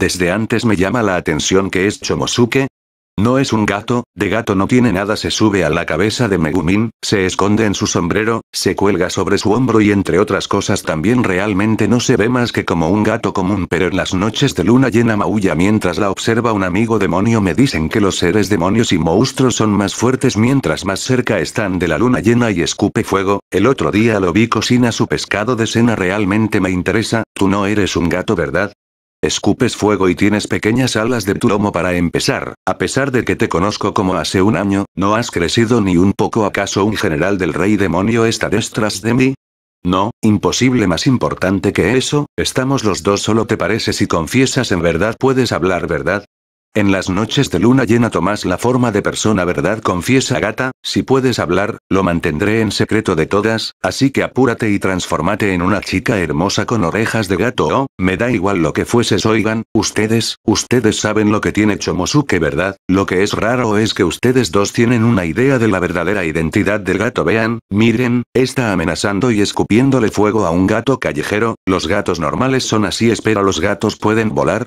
Desde antes me llama la atención que es Chomosuke. No es un gato, de gato no tiene nada, se sube a la cabeza de Megumin, se esconde en su sombrero, se cuelga sobre su hombro y entre otras cosas también realmente no se ve más que como un gato común, pero en las noches de luna llena maulla mientras la observa un amigo demonio me dicen que los seres demonios y monstruos son más fuertes mientras más cerca están de la luna llena y escupe fuego, el otro día lo vi cocina su pescado de cena realmente me interesa, tú no eres un gato ¿verdad? Escupes fuego y tienes pequeñas alas de tu lomo para empezar, a pesar de que te conozco como hace un año, ¿no has crecido ni un poco acaso un general del rey demonio está detrás de mí? No, imposible más importante que eso, estamos los dos solo te parece si confiesas en verdad puedes hablar verdad, en las noches de luna llena tomas la forma de persona verdad confiesa gata, si puedes hablar, lo mantendré en secreto de todas, así que apúrate y transformate en una chica hermosa con orejas de gato o, oh, me da igual lo que fueses oigan, ustedes, ustedes saben lo que tiene Chomosuke verdad, lo que es raro es que ustedes dos tienen una idea de la verdadera identidad del gato vean, miren, está amenazando y escupiéndole fuego a un gato callejero, los gatos normales son así espera los gatos pueden volar,